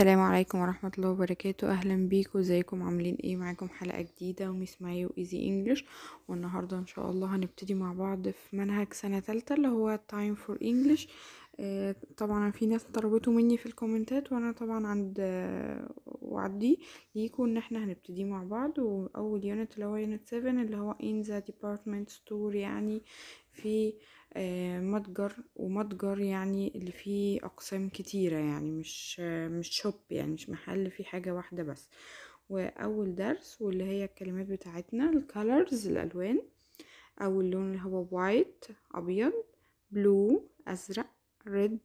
السلام عليكم ورحمة الله وبركاته أهلا بيكم ازيكم عاملين ايه معاكم حلقة جديدة وميس مايو ايزي انجلش والنهاردة ان شاء الله هنبتدي مع بعض في منهج سنة تالتة اللي هو تايم فور انجلش طبعا في ناس طلبته مني في الكومنتات وانا طبعا عند آه، وعدي ليكوا ان احنا هنبتدي مع بعض واول يونت اللي هو يونت 7 اللي هو in the department store يعني في آه، متجر ومتجر يعني اللي فيه اقسام كتيرة يعني مش مش شوب يعني مش محل فيه حاجة واحدة بس واول درس واللي هي الكلمات بتاعتنا الكالرز الالوان اول لون اللي هو وايت ابيض بلو ازرق ريد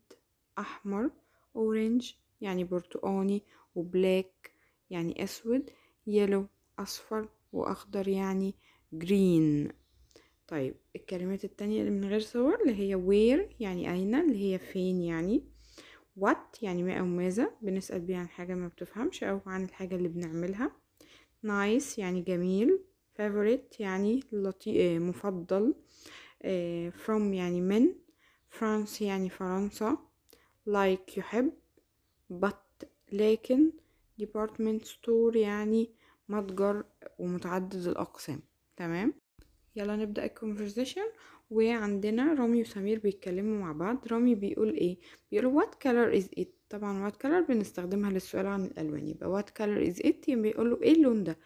احمر اورنج يعني برتقاني وبلاك يعني اسود يلو اصفر واخضر يعني جرين طيب الكلمات التانية اللي من غير صور اللي هي where يعني أين اللي هي فين يعني وات يعني ما أو ماذا بنسأل بيه عن حاجة ما بتفهمش أو عن الحاجة اللي بنعملها nice يعني جميل favorite يعني لطي... آه، مفضل آه، from يعني من فرانس يعني فرنسا like يحب بط لكن ديبارتمنت ستور يعني متجر ومتعدد الأقسام تمام يلا نبدأ الكونفرزيشن وعندنا رامي وسمير بيتكلموا مع بعض رامي بيقول ايه بيقول وات كلر از ات طبعا وات كلر بنستخدمها للسؤال عن الالوان يبقى وات كلر از ات يعني بيقول له ايه اللون ده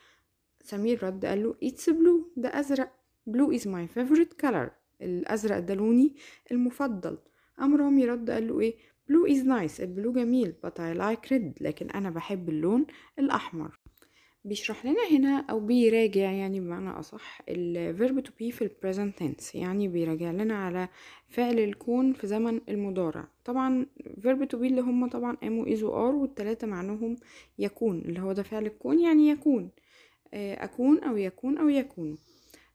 سمير رد قال له اتس بلو ده ازرق بلو از ماي favorite كلر الازرق ده لوني المفضل قام رامي رد قال له ايه بلو از نايس البلو جميل بس اي لايك ريد لكن انا بحب اللون الاحمر بيشرح لنا هنا او بيراجع يعني بمعنى اصح الفيرب to be في البريزنت tense يعني بيراجع لنا على فعل الكون في زمن المضارع طبعا فيرب to be اللي هم طبعا امو ايزو ار والتلاتة معناهم يكون اللي هو ده فعل الكون يعني يكون آه، اكون او يكون او يكون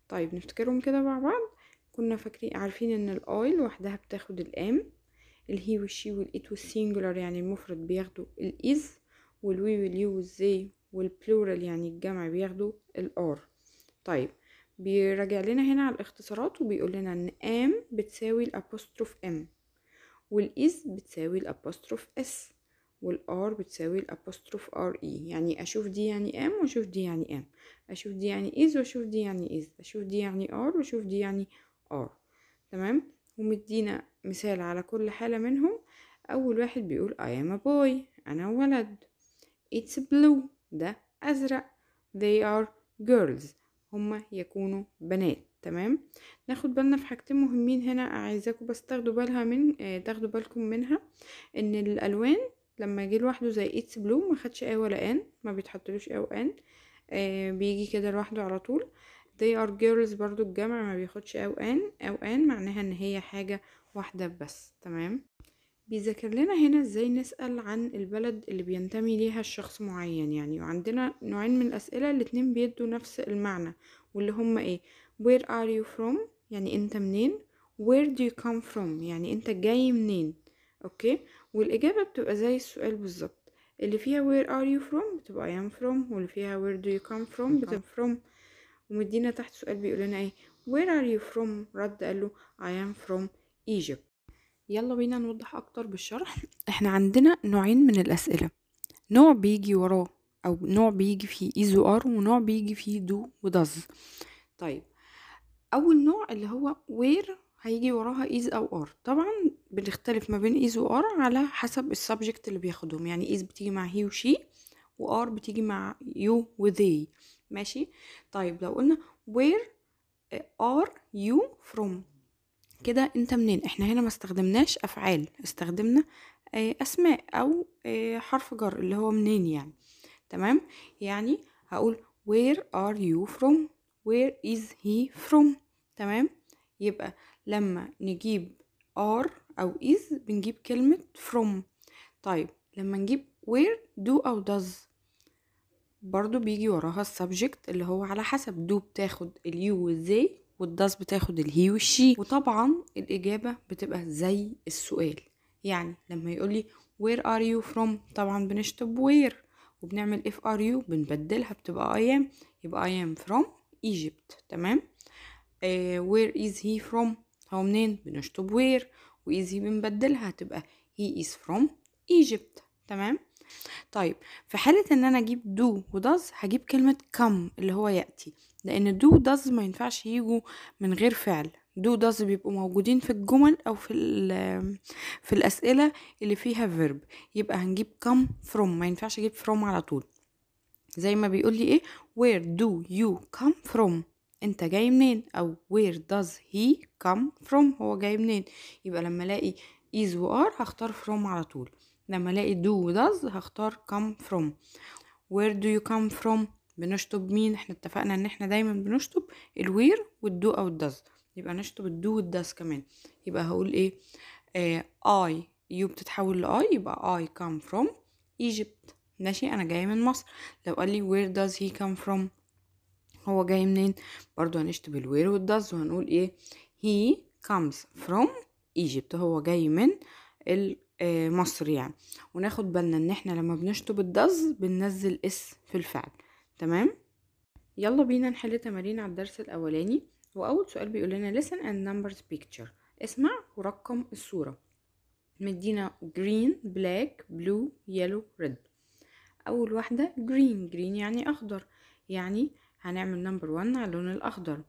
طيب نفتكرهم كده مع بعض كنا فاكرين عارفين ان الاي لوحدها بتاخد الام الهي والشي والإت والسينجولار يعني المفرد بياخدوا الإز والوي واليو والزي والبلورال يعني الجمع بياخدوا الار طيب بيراجع لنا هنا على الاختصارات وبيقول لنا ان ام بتساوي الابوستروف ام والاس بتساوي الابوستروف اس والار بتساوي الابوستروف ار اي يعني اشوف دي يعني ام واشوف دي يعني ام اشوف دي يعني از واشوف دي يعني از اشوف دي يعني ار واشوف دي يعني ار تمام ومدينا مثال على كل حالة منهم اول واحد بيقول I am a boy انا ولد it's blue ده أزرق they are girls هما يكونوا بنات تمام ناخد بالنا في حاجتين مهمين هنا عايزاكم بس تاخدوا بالها من آه تاخدوا بالكم منها ان الالوان لما يجي لوحده زي ايتس بلو ما خدش اي ولا ان ما بيتحطلوش اي ان آه بيجي كده لوحده على طول they are girls برضو الجمع ما بياخدش اي وان او ان معناها ان هي حاجة واحدة بس تمام بيذكر لنا هنا ازاي نسأل عن البلد اللي بينتمي ليها الشخص معين يعني وعندنا نوعين من الأسئلة الاتنين بيدوا نفس المعنى واللي هما ايه where are you from يعني انت منين where do you come from يعني انت جاي منين اوكي والإجابة بتبقى زي السؤال بالظبط اللي فيها where are you from بتبقى I am from واللي فيها where do you come from بتبقى from ومدينا تحت سؤال بيقول لنا ايه where are you from رد قال له I am from Egypt يلا بينا نوضح اكتر بالشرح احنا عندنا نوعين من الاسئله نوع بيجي وراه او نوع بيجي فيه ايزو ار ونوع بيجي فيه دو ودز طيب اول نوع اللي هو وير هيجي وراها ايز او ار طبعا بنختلف ما بين ايز وار على حسب السبجكت اللي بياخدهم يعني ايز بتيجي مع هي وشي وار بتيجي مع يو وذي ماشي طيب لو قلنا where are you from كده انت منين احنا هنا ما استخدمناش افعال استخدمنا آه، اسماء او آه، حرف جر اللي هو منين يعني تمام يعني هقول where are you from where is he from تمام يبقى لما نجيب are او is بنجيب كلمة from طيب لما نجيب where do او does برضو بيجي وراها السبجكت اللي هو على حسب do بتاخد اليو والزي والداس بتاخد الهي والشي وطبعا الإجابة بتبقى زي السؤال يعني لما يقولي where are you from طبعا بنشطب where وبنعمل if are you بنبدلها بتبقى I am يبقى I am from Egypt تمام آه where is he from هو منين بنشطب where و is he بنبدلها تبقى he is from Egypt تمام طيب في حالة ان انا اجيب do و does هجيب كلمة come اللي هو يأتي لأن do does ما ينفعش يجوا من غير فعل do does بيبقوا موجودين في الجمل أو في, في الأسئلة اللي فيها verb يبقى هنجيب come from ما ينفعش أجيب from على طول زي ما بيقول لي إيه where do you come from انت جاي منين او where does he come from هو جاي منين يبقى لما الاقي is و are هختار from على طول لما الاقي do و does هختار come from where do you come from بنشطب مين احنا اتفقنا ان احنا دايما بنشطب الوير والدو او الدز يبقى نشطب الدو والدز كمان يبقى هقول ايه آه، اي آه يو بتتحول لاي يبقى اي كام فروم ايجيبت ماشي انا جاي من مصر لو قال لي وير داز هي كام فروم هو جاي منين برضو هنشطب الوير والدز وهنقول ايه هي كامز فروم ايجيبت هو جاي من آه، مصر يعني وناخد بالنا ان احنا لما بنشطب الدز بننزل اس في الفعل تمام يلا بينا نحل تمارين على الدرس الاولاني واول سؤال بيقول لنا listen and numbers picture اسمع ورقم الصوره مدينا green black blue yellow red اول واحده green green يعني اخضر يعني هنعمل نمبر 1 على اللون الاخضر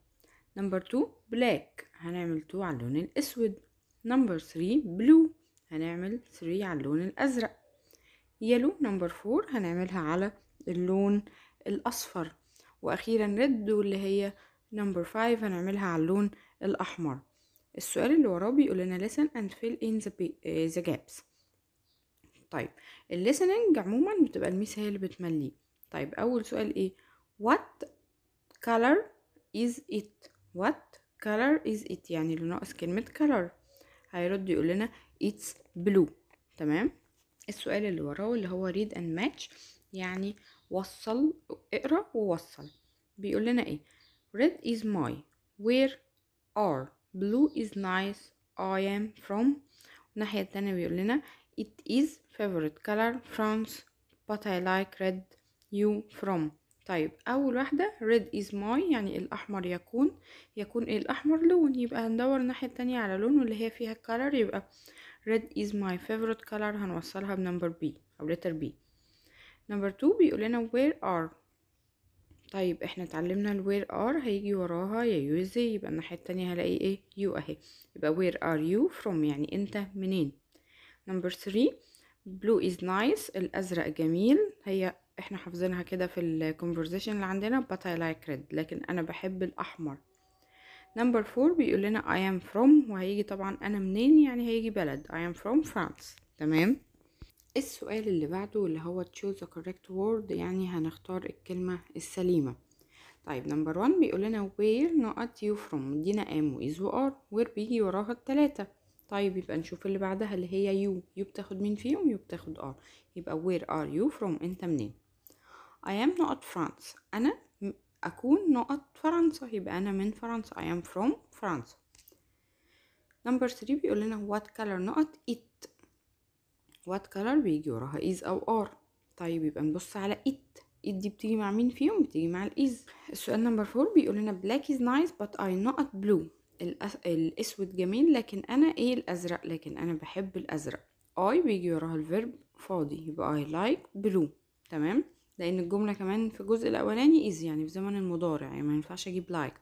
نمبر 2 بلاك هنعمل 2 على اللون الاسود نمبر 3 بلو هنعمل 3 على اللون الازرق يلو نمبر 4 هنعملها على اللون الأصفر وأخيرا ريد واللي هي نمبر 5 هنعملها على اللون الأحمر السؤال اللي وراه بيقول لنا listen and fill in the, آه، the gaps طيب الليسننج عموما بتبقى الميس هي اللي بتمليه طيب أول سؤال إيه what color is it what color is it يعني اللي ناقص كلمة color هيرد يقول لنا it's blue تمام السؤال اللي وراه اللي هو read and match يعني وصل اقرا ووصل بيقول لنا ايه red is my where are blue is nice I am from الناحية التانية بيقول لنا it is favorite color France but I like red you from طيب أول واحدة red is my يعني الأحمر يكون يكون إيه الأحمر لون يبقى هندور الناحية التانية على لون واللي هي فيها color يبقى red is my favorite color هنوصلها بنمبر B أو letter B نمبر 2 بيقول لنا وير ار طيب احنا اتعلمنا ال ار هيجي وراها يا يوزي يبقى الناحية التانية هلاقي ايه يو اهي يبقى وير ار يو فروم يعني انت منين نمبر 3 بلو از نايس الازرق جميل هي احنا حافظينها كده في الكونفرزيشن اللي عندنا بات اي لايك ريد لكن انا بحب الاحمر نمبر 4 بيقول لنا اي ام فروم وهيجي طبعا انا منين يعني هيجي بلد اي ام فروم فرانس تمام السؤال اللي بعده اللي هو choose the correct word يعني هنختار الكلمة السليمة طيب نمبر 1 بيقول لنا where not you from مدينا ام وإز وار where بيجي وراها التلاتة طيب يبقى نشوف اللي بعدها اللي هي you you بتاخد مين فيهم you بتاخد ار يبقى where are you from انت منين I am not France أنا أكون نقط فرنسا يبقى أنا من فرنسا I am from فرنسا نمبر 3 بيقول لنا what color نقط it وات كلر بيجي وراها از أو آر طيب يبقى نبص على إت إت دي بتيجي مع مين فيهم بتيجي مع الإيز السؤال نمبر فور بيقول لنا بلاك إز نايس بات أي نوت بلو الأسود جميل لكن أنا إيه الأزرق لكن أنا بحب الأزرق اي بيجي وراها الفيرب فاضي يبقى اي لايك بلو تمام لأن الجملة كمان في الجزء الأولاني از يعني في زمن المضارع يعني ما ينفعش أجيب لايك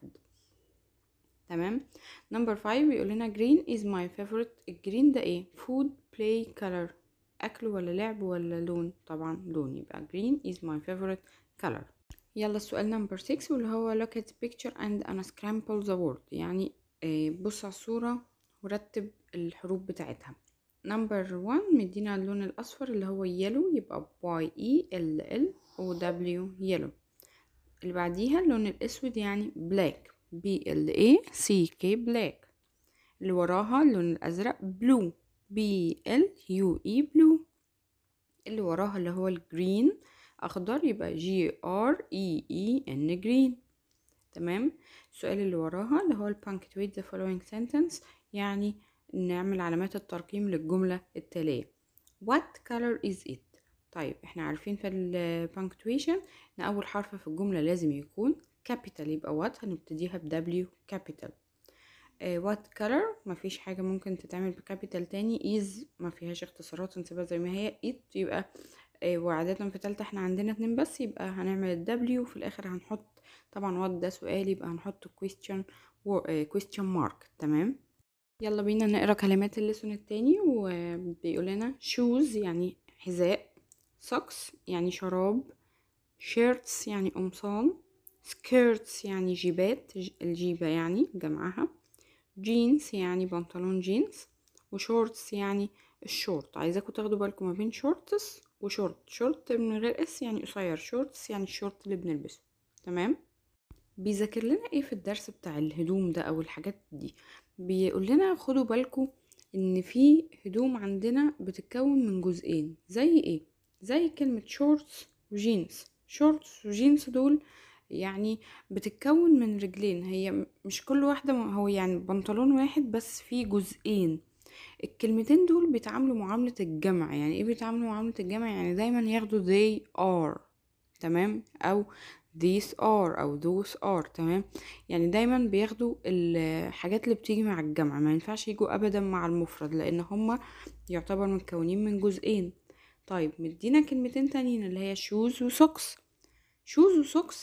تمام نمبر 5 بيقول لنا جرين از ماي فيفورت الجرين ده ايه فود بلاي كلر أكل ولا لعب ولا لون طبعا لون يبقى green is my favorite color يلا السؤال نمبر 6 واللي هو look at the picture and أنا scramble the word يعني آه، بص على الصورة ورتب الحروف بتاعتها نمبر 1 مدينا اللون الأصفر اللي هو yellow يبقى y e l l o w yellow اللي بعديها اللون الأسود يعني black b l a c k black اللي وراها اللون الأزرق blue بي ال يو اي بلو اللي وراها اللي هو الجرين اخضر يبقى جي ار اي اي ان جرين تمام السؤال اللي وراها اللي هو البانكتويت ذا following sentence يعني نعمل علامات الترقيم للجملة التالية وات كالر از ات طيب احنا عارفين في البانكتويشن ان اول حرف في الجملة لازم يكون كابيتال يبقى وات هنبتديها ب كابيتال وات آه، كلر مفيش حاجة ممكن تتعمل بكابيتال تاني از مفيهاش اختصارات نسيبها زي ما هي ات يبقى آه، وعادة في تالتة احنا عندنا اتنين بس يبقى هنعمل الدبليو وفي الاخر هنحط طبعا وات ده سؤال يبقى هنحط question آه، question mark تمام يلا بينا نقرا كلمات الليسون التاني وبيقول لنا شوز يعني حذاء سوكس يعني شراب شيرتس يعني قمصان سكيرتس يعني جيبات الجيبة يعني جمعها جينز يعني بنطلون جينز وشورتس يعني الشورت عايزاكم تاخدوا بالكم ما بين شورتس وشورت شورت من غير اس يعني قصير شورتس يعني الشورت اللي بنلبسه تمام بيذاكر لنا ايه في الدرس بتاع الهدوم ده او الحاجات دي بيقول لنا خدوا بالكم ان في هدوم عندنا بتتكون من جزئين زي ايه زي كلمه شورتس وجينز شورتس وجينز دول يعني بتتكون من رجلين هي مش كل واحدة هو يعني بنطلون واحد بس فيه جزئين الكلمتين دول بيتعاملوا معاملة الجمع يعني ايه بيتعاملوا معاملة الجمع يعني دايما ياخدوا they are تمام او these are او those are تمام يعني دايما بياخدوا الحاجات اللي بتيجي مع الجمع ما ينفعش يجوا ابدا مع المفرد لان هما يعتبر متكونين من جزئين طيب مدينا كلمتين تانيين اللي هي shoes socks shoes socks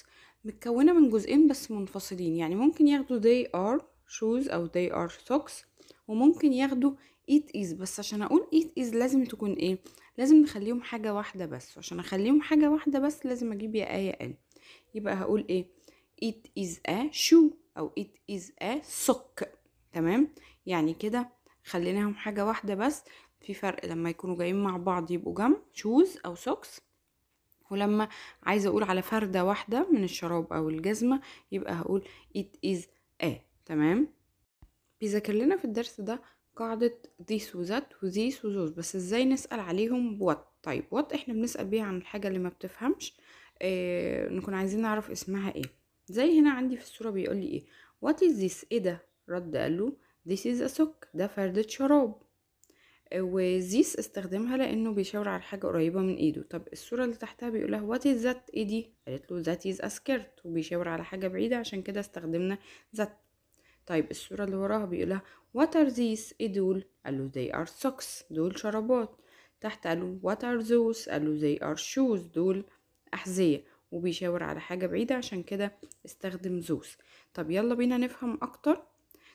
متكونة من جزئين بس منفصلين يعني ممكن ياخدوا they are shoes أو they are socks وممكن ياخدوا it is بس عشان أقول it is لازم تكون ايه لازم نخليهم حاجة واحدة بس عشان أخليهم حاجة واحدة بس لازم أجيب يا آية إن يبقى هقول ايه it is a shoe أو it is a sock تمام يعني كده خليناهم حاجة واحدة بس في فرق لما يكونوا جايين مع بعض يبقوا جنب shoes أو socks ولما عايزه اقول على فرده واحده من الشراب او الجزمه يبقى هقول it is a تمام بيذكر لنا في الدرس ده قاعدة this وذات وthese وذوز بس ازاي نسأل عليهم وات طيب وات احنا بنسأل بيها عن الحاجة اللي ما بتفهمش اه نكون عايزين نعرف اسمها ايه زي هنا عندي في الصورة بيقول لي ايه what is this ايه ده رد قال له this is a sock ده فردة شراب وزيس استخدمها لانه بيشاور على حاجه قريبه من ايده طب الصوره اللي تحتها بيقول لها وات از ذات ايه دي قالت له ذات از اسكرت وبيشاور على حاجه بعيده عشان كده استخدمنا ذات طيب الصوره اللي وراها بيقول لها وات ار ذيس ايه دول قال له they ار سوكس دول شرابات تحت قال له وات ار ذوس قال له they ار شوز دول احذيه وبيشاور على حاجه بعيده عشان كده استخدم ذوس طب يلا بينا نفهم اكتر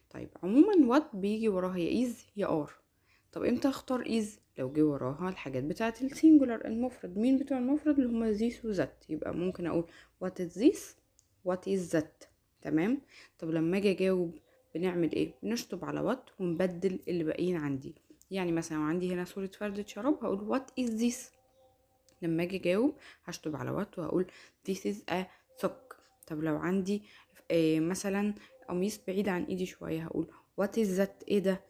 طيب عموما وات بيجي وراها يا ايز يا ار طب امتى اختار از لو جه وراها الحاجات بتاعه السينجولار المفرد مين بتوع المفرد اللي هما ذيس وذات يبقى ممكن اقول وات از ذيس وات از ذات تمام طب لما اجي اجاوب بنعمل ايه بنشطب على وات ونبدل اللي باقيين عندي يعني مثلا عندي هنا صوره فرده شراب هقول وات از ذيس لما اجي اجاوب هشطب على وات وهقول ذيس از ا سوك طب لو عندي آه، مثلا قميص بعيد عن ايدي شويه هقول وات از ذات ايه ده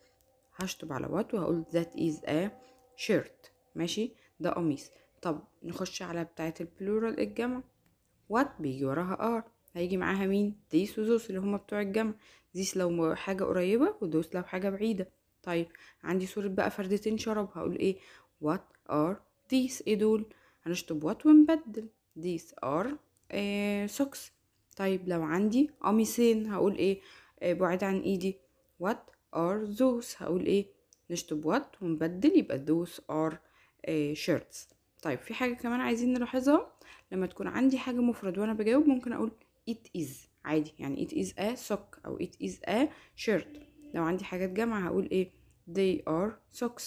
هشطب على وات وهقول that is a shirt ماشي ده قميص طب نخش على بتاعة البلورال الجمع وات بيجي وراها ار هيجي معاها مين ذيس وذوس اللي هما بتوع الجمع ذيس لو حاجة قريبة وذوس لو حاجة بعيدة طيب عندي صورة بقى فردتين شراب هقول ايه وات ار ذيس ايه دول هنشطب وات ونبدل ذيس ار سوكس طيب لو عندي قميصين هقول ايه آه، بعيد عن ايدي وات ار ذوز هقول ايه نشطب وات ونبدل يبقى ذوز ار شيرتس طيب في حاجة كمان عايزين نلاحظها لما تكون عندي حاجة مفرد وانا بجاوب ممكن اقول ات از عادي يعني ات از ا سوك او ات از ا شيرت لو عندي حاجات جمع هقول ايه they are socks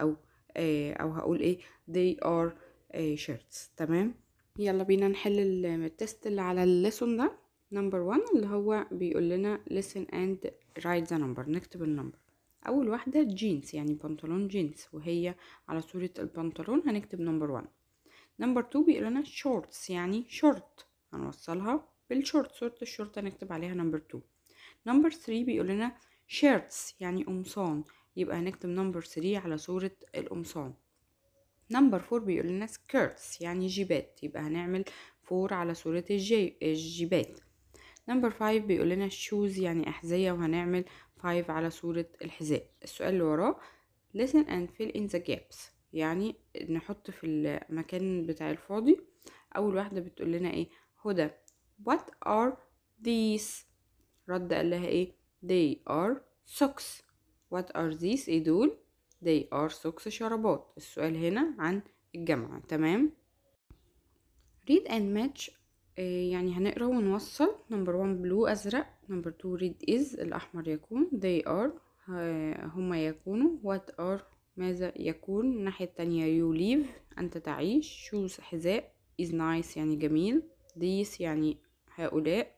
او آه او هقول ايه they are آه shirts تمام يلا بينا نحل التست اللي على الليسون ده نمبر 1 اللي هو بيقول لنا listen and write the number نكتب النمبر اول واحده جينز يعني بنطلون جينز وهي على صوره البنطلون هنكتب نمبر 1 نمبر 2 بيقول لنا شورتس يعني شورت هنوصلها بالشورت صوره الشورت هنكتب عليها نمبر 2 نمبر 3 بيقول لنا شيرتس يعني قمصان يبقى هنكتب نمبر 3 على صوره القمصان نمبر 4 بيقول لنا سكيرتس يعني جيبات يبقى هنعمل 4 على صوره الجي... الجيبات نمبر 5 بيقول لنا choose يعني أحذية وهنعمل 5 على صورة الحذاء السؤال اللي وراه listen and fill in the gaps يعني نحط في المكان بتاع الفاضي أول واحدة بتقول لنا إيه هدى what are these رد قال لها إيه they are socks what are these إيه دول they are socks شرابات السؤال هنا عن الجامعة تمام read and match آه، يعني هنقرا ونوصل نمبر 1 بلو ازرق نمبر 2 ريد از الاحمر يكون they are آه، هما يكونوا what are ماذا يكون الناحية التانية you live انت تعيش shoes حذاء is nice يعني جميل ذيس يعني هؤلاء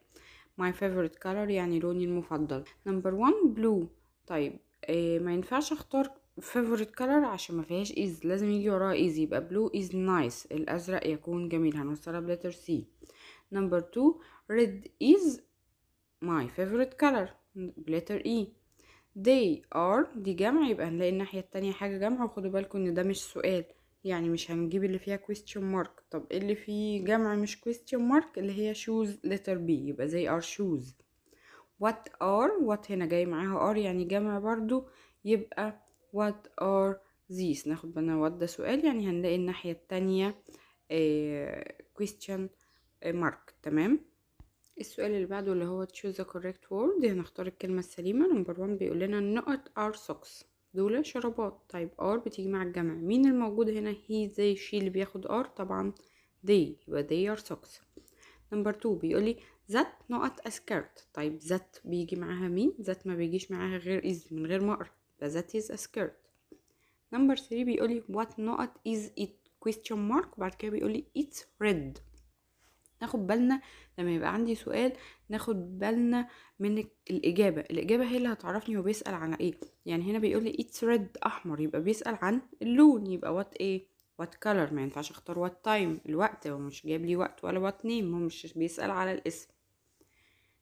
my favorite color يعني لوني المفضل نمبر 1 بلو طيب آه، ما ينفعش اختار favorite color عشان ما فيهاش is لازم يجي وراها is يبقى blue is nice الازرق يكون جميل هنوصلها بلتر سي number two red is my favorite color letter E they are دي جمع يبقى هنلاقي الناحية التانية حاجة جمع وخدوا بالكم ان ده مش سؤال يعني مش هنجيب اللي فيها question mark طب إيه اللي فيه جمع مش question mark اللي هي shoes letter B يبقى they are shoes what are what هنا جاي معاها are يعني جمع برضو يبقى what are these ناخد بالنا what ده سؤال يعني هنلاقي الناحية التانية آه question مارك آه، تمام السؤال اللي بعده اللي هو choose the correct word هنختار الكلمة السليمة نمبر 1 بيقول لنا النقط are socks دول شرابات طيب ار بتيجي مع الجمع مين الموجود هنا he they she اللي بياخد ار طبعا they يبقى they are socks نمبر 2 بيقول لي ذات نقط a skirt طيب ذات بيجي معاها مين ذات ما بيجيش معاها غير is من غير مقر اقرا يبقى that is a skirt نمبر 3 بيقول لي what نقط is it question mark وبعد كده بيقول لي it's red ناخد بالنا لما يبقى عندي سؤال ناخد بالنا من الإجابة الإجابة هي اللي هتعرفني هو بيسأل عن إيه يعني هنا بيقول لي it's red أحمر يبقى بيسأل عن اللون يبقى what إيه what color ما ينفعش أختار what time الوقت هو مش جايب لي وقت ولا what name هو مش بيسأل على الاسم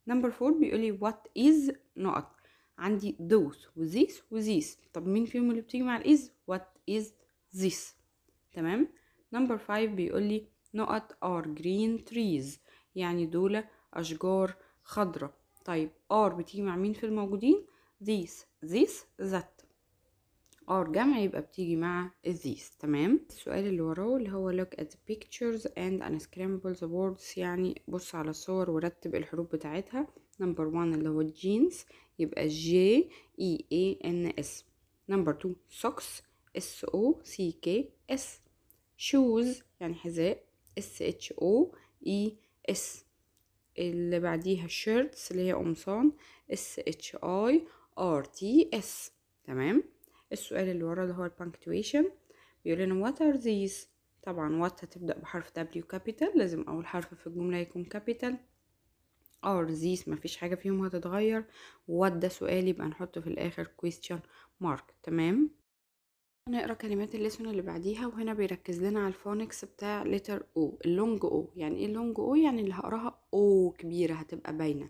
نمبر فور بيقول لي what is نقط عندي those وthis وthis طب مين فيهم اللي بتيجي مع الإز what is this تمام نمبر فايف بيقول لي نقط are green trees يعني دول أشجار خضرة طيب are بتيجي مع مين في الموجودين these ذيس that are جمع يبقى بتيجي مع these تمام السؤال اللي وراه اللي هو look at the pictures and unscramble the words يعني بص على الصور ورتب الحروف بتاعتها نمبر 1 اللي هو jeans يبقى J E A N S نمبر 2 socks S O C K S shoes يعني حذاء اس اتش او اي اس اللي بعديها شيرتس اللي هي قمصان اس اتش اي ار تي اس تمام السؤال اللي ورا اللي هو البانكتويشن بيقول لنا what are these طبعا what هتبدأ بحرف W capital لازم أول حرف في الجملة يكون capital are these مفيش حاجة فيهم هتتغير what ده سؤال يبقى نحطه في الآخر question mark تمام نقرا كلمات الليسون اللي بعديها وهنا بيركز لنا على الفونكس بتاع لتر او اللونج او يعني ايه اللونج او يعني اللي هقراها او كبيره هتبقى باينه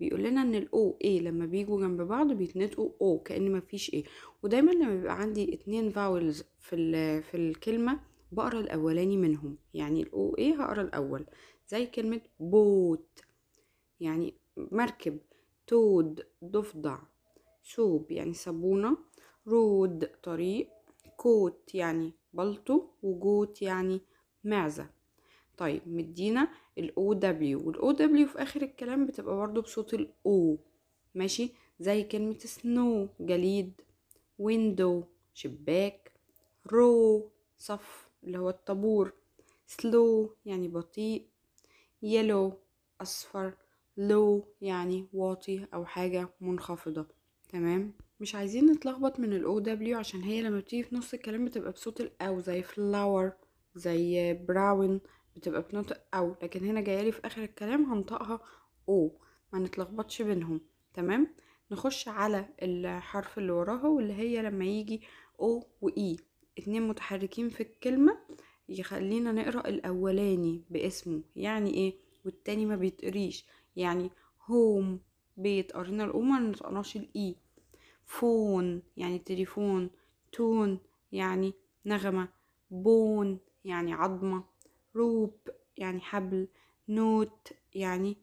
بيقول لنا ان الاو ايه لما بيجوا جنب بعض بيتنطقوا او كان مفيش ايه ودايما لما بيبقى عندي اتنين فاولز في في الكلمه بقرا الاولاني منهم يعني الاو ايه هقرا الاول زي كلمه بوت يعني مركب تود ضفدع سوب يعني صابونه رود طريق كوت يعني بلطو وجوت يعني معزة طيب مدينا الاو دبليو والاو دبليو في اخر الكلام بتبقى برضو بصوت الاو ماشي زي كلمة سنو جليد ويندو شباك رو صف اللي هو الطابور سلو يعني بطيء يلو أصفر لو يعني واطي أو حاجة منخفضة تمام مش عايزين نتلخبط من الاو دبليو عشان هي لما بتيجي في نص الكلام بتبقى بصوت الاو زي فلاور زي براون بتبقى بنطق او لكن هنا جايالي في اخر الكلام هنطقها او ما نتلخبطش بينهم تمام نخش على الحرف اللي وراها واللي هي لما يجي او واي e. اتنين متحركين في الكلمة يخلينا نقرأ الاولاني باسمه يعني ايه والتاني ما بيتقريش يعني هوم بيت قرينا الاو ما نطقناش الاي e. فون يعني تليفون تون يعني نغمة بون يعني عظمة روب يعني حبل نوت يعني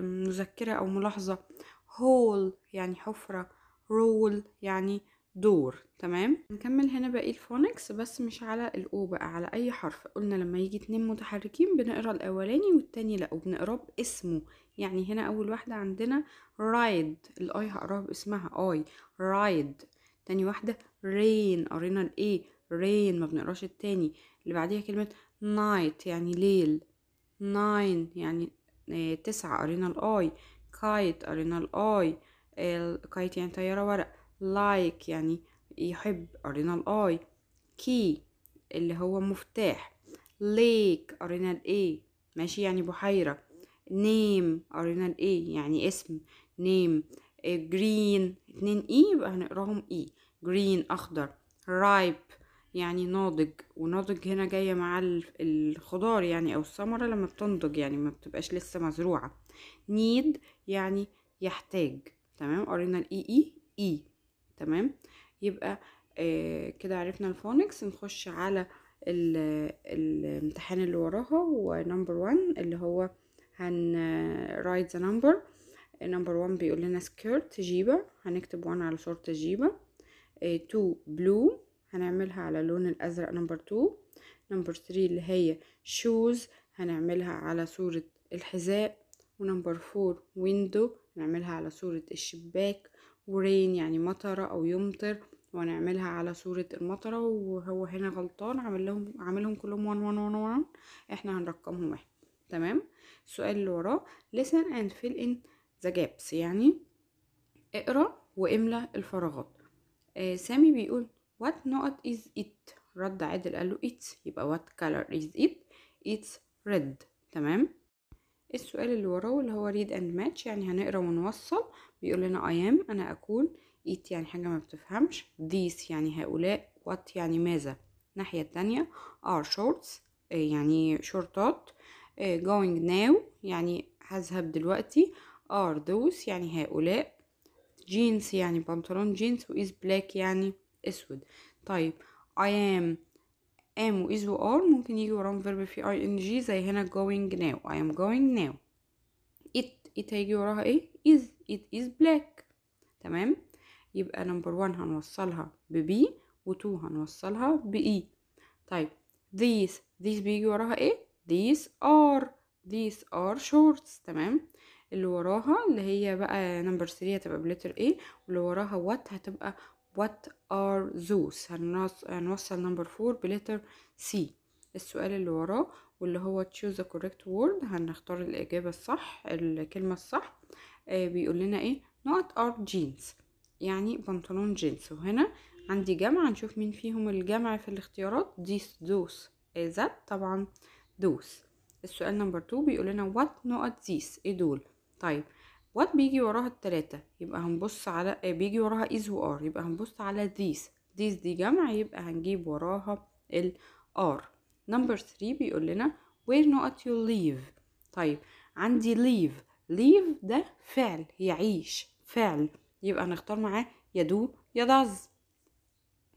مذكرة أو ملاحظة هول يعني حفرة رول يعني دور تمام نكمل هنا باقي الفونكس بس مش على الاو بقى على اي حرف قلنا لما يجي اتنين متحركين بنقرا الاولاني والتاني لا وبنقراه باسمه يعني هنا اول واحده عندنا رايد الاي هقراها باسمها اي رايد تاني واحده رين قرينا الاي رين ما بنقراش التاني اللي بعديها كلمه نايت يعني ليل ناين يعني آه، تسعة قرينا الاي كايت قرينا الاي كايت يعني طياره ورق لايك يعني يحب قرينا الاي كي اللي هو مفتاح ليك قرينا الاي ماشي يعني بحيرة نيم قرينا الاي يعني اسم نيم جرين اتنين اي e يبقى هنقراهم اي e، جرين اخضر رايب يعني ناضج وناضج هنا جاية مع الخضار يعني او الثمرة لما بتنضج يعني ما بتبقاش لسه مزروعة نيد يعني يحتاج تمام قرينا الاي e اي اي تمام يبقى آه كده عرفنا الفونكس نخش على الامتحان اللي وراها ونمبر 1 اللي هو هن رايت ذا نمبر نمبر 1 بيقول لنا سكيرت جيبه هنكتب 1 على شورت جيبه 2 آه، بلو هنعملها على اللون الازرق نمبر 2 نمبر 3 اللي هي شوز هنعملها على صوره الحذاء ونمبر 4 ويندو هنعملها على صوره الشباك ورين يعني مطرة أو يمطر وهنعملها على صورة المطرة وهو هنا غلطان عمل لهم عملهم كلهم وان وان وان وان احنا هنرقمهم واحد تمام السؤال اللي وراه listen and fill in the gaps يعني اقرا واملى الفراغات آه سامي بيقول what not is it رد عادل قال له it's يبقى what color is it it's red تمام السؤال اللي وراه اللي هو read and match يعني هنقرا ونوصل بيقول لنا I am أنا أكون eat يعني حاجة ما بتفهمش these يعني هؤلاء what يعني ماذا الناحية التانية are shorts آه، يعني شورتات آه، going now يعني هذهب دلوقتي are those يعني هؤلاء jeans يعني بنطلون جينز و is black يعني اسود طيب I am am و is و are ممكن يجي وراهم فيرب في ing زي هنا going now I am going now it هيجي وراها ايه is it is black تمام يبقى نمبر 1 هنوصلها ب B و 2 هنوصلها ب E طيب these these بيجي وراها ايه these are these are shorts تمام اللي وراها اللي هي بقى نمبر 3 هتبقى بلتر A واللي وراها what هتبقى what are those هنوصل نمبر 4 بلتر C السؤال اللي وراه واللي هو choose the correct word هنختار الإجابة الصح الكلمة الصح آه بيقول لنا إيه not are jeans يعني بنطلون جينز وهنا عندي جمع هنشوف مين فيهم الجمع في الاختيارات these دوس that طبعا دوس السؤال نمبر 2 بيقول لنا what not these ايه دول طيب وات بيجي وراها التلاتة يبقى هنبص على آه، بيجي وراها از وار يبقى هنبص على ذيس ذيس دي جمع يبقى هنجيب وراها الار نمبر 3 بيقول لنا where not you ليف طيب عندي ليف ليف ده فعل يعيش فعل يبقى هنختار معاه يدو يدز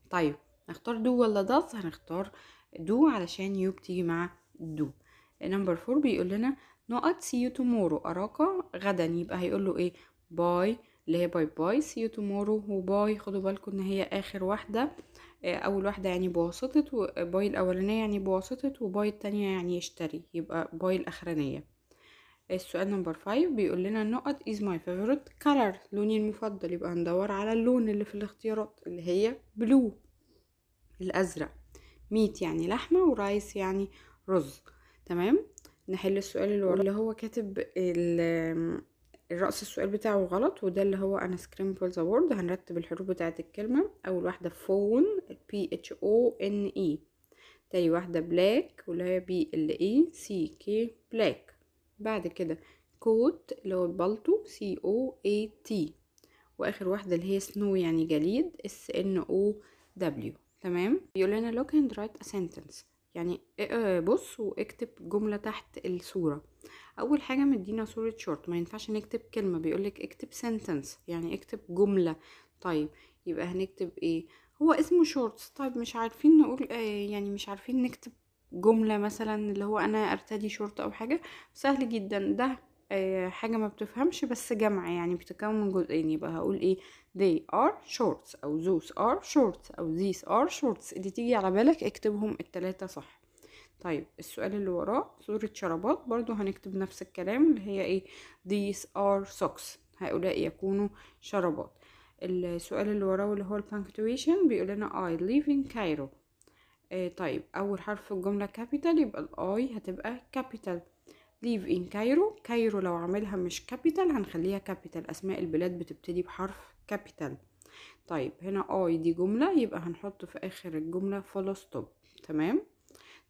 طيب نختار دو ولا دز هنختار دو علشان يو بتيجي مع دو نمبر 4 بيقول لنا نقط سي يو تومورو اراك غدا يبقى هيقول له ايه باي اللي هي باي باي سي يو تومورو وباي خدوا بالكم ان هي اخر واحده آه، اول واحده يعني بواسطه وباي آه، الاولانيه يعني بواسطه وباي التانية يعني يشتري يبقى باي الاخرانيه السؤال نمبر 5 بيقول لنا النقط از ماي فيفورت كلر لوني المفضل يبقى هندور على اللون اللي في الاختيارات اللي هي بلو الازرق ميت يعني لحمه ورايس يعني رز تمام نحل السؤال اللي ورا اللي هو كاتب الرأس السؤال بتاعه غلط وده اللي هو أنا scramble ذا وورد هنرتب الحروف بتاعة الكلمة أول واحدة فون بي اتش او ان اي تاني واحدة بلاك واللي هي بي ال اي سي كي بلاك بعد كده كوت اللي هو البلطو سي او اي تي وآخر واحدة اللي هي سنو يعني جليد اس ان او دبليو تمام بيقول لنا لوك اند رايت ا سنتنس يعني بص واكتب جملة تحت الصورة اول حاجه مدينا صوره شورت ما ينفعش نكتب كلمه بيقولك اكتب سنتنس يعني اكتب جمله طيب يبقى هنكتب ايه هو اسمه شورتس طيب مش عارفين نقول آه يعني مش عارفين نكتب جمله مثلا اللي هو انا ارتدي شورت او حاجه سهل جدا ده آه حاجه ما بتفهمش بس جمع يعني بتتكون من جزئين يبقى هقول ايه they are shorts او those are shorts او these are shorts اللي تيجي على بالك اكتبهم التلاتة صح طيب السؤال اللي وراه صورة شرابات برضو هنكتب نفس الكلام اللي هي ايه these are socks هؤلاء يكونوا شرابات السؤال اللي وراه اللي هو البانكتويشن بيقول لنا I live in Cairo آه طيب أول حرف في الجملة كابيتال يبقى الآي هتبقى كابيتال live in Cairo كايرو لو عاملها مش كابيتال هنخليها كابيتال أسماء البلاد بتبتدي بحرف كابيتال طيب هنا I دي جملة يبقى هنحط في آخر الجملة full ستوب تمام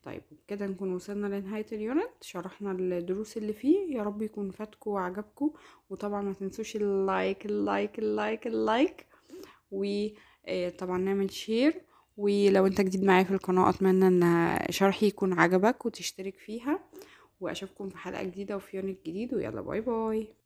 طيب كده نكون وصلنا لنهاية اليونت شرحنا الدروس اللي فيه يا رب يكون فاتكو وعجبكو وطبعا ما تنسوش اللايك اللايك اللايك اللايك وطبعا آه، نعمل شير ولو انت جديد معايا في القناة اتمنى ان شرحي يكون عجبك وتشترك فيها واشوفكم في حلقة جديدة وفي يونت جديد ويلا باي باي